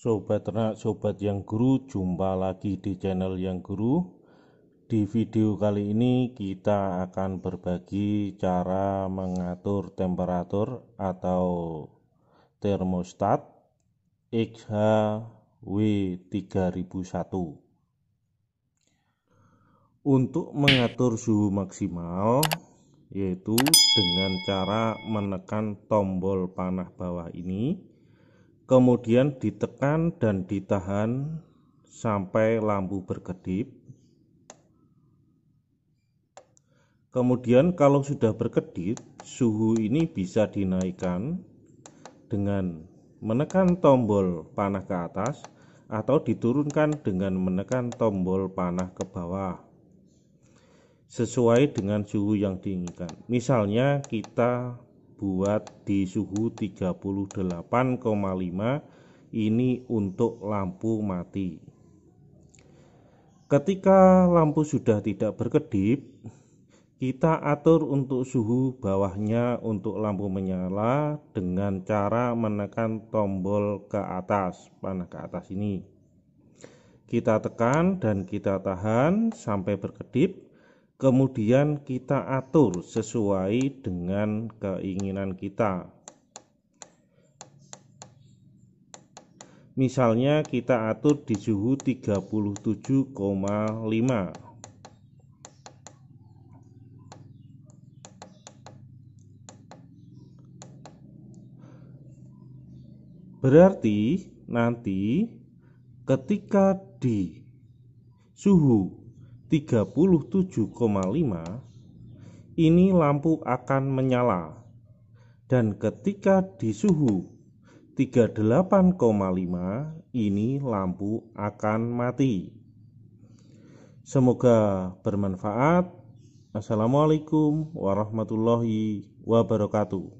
Sobat ternak, sobat yang guru, jumpa lagi di channel yang guru. Di video kali ini kita akan berbagi cara mengatur temperatur atau termostat XHW3001. Untuk mengatur suhu maksimal yaitu dengan cara menekan tombol panah bawah ini kemudian ditekan dan ditahan sampai lampu berkedip. Kemudian kalau sudah berkedip, suhu ini bisa dinaikkan dengan menekan tombol panah ke atas atau diturunkan dengan menekan tombol panah ke bawah sesuai dengan suhu yang diinginkan. Misalnya kita buat di suhu 38,5 ini untuk lampu mati. Ketika lampu sudah tidak berkedip, kita atur untuk suhu bawahnya untuk lampu menyala dengan cara menekan tombol ke atas, panah ke atas ini. Kita tekan dan kita tahan sampai berkedip kemudian kita atur sesuai dengan keinginan kita. Misalnya kita atur di suhu 37,5. Berarti nanti ketika di suhu 37,5 ini lampu akan menyala dan ketika di suhu 38,5 ini lampu akan mati. Semoga bermanfaat. Assalamualaikum warahmatullahi wabarakatuh.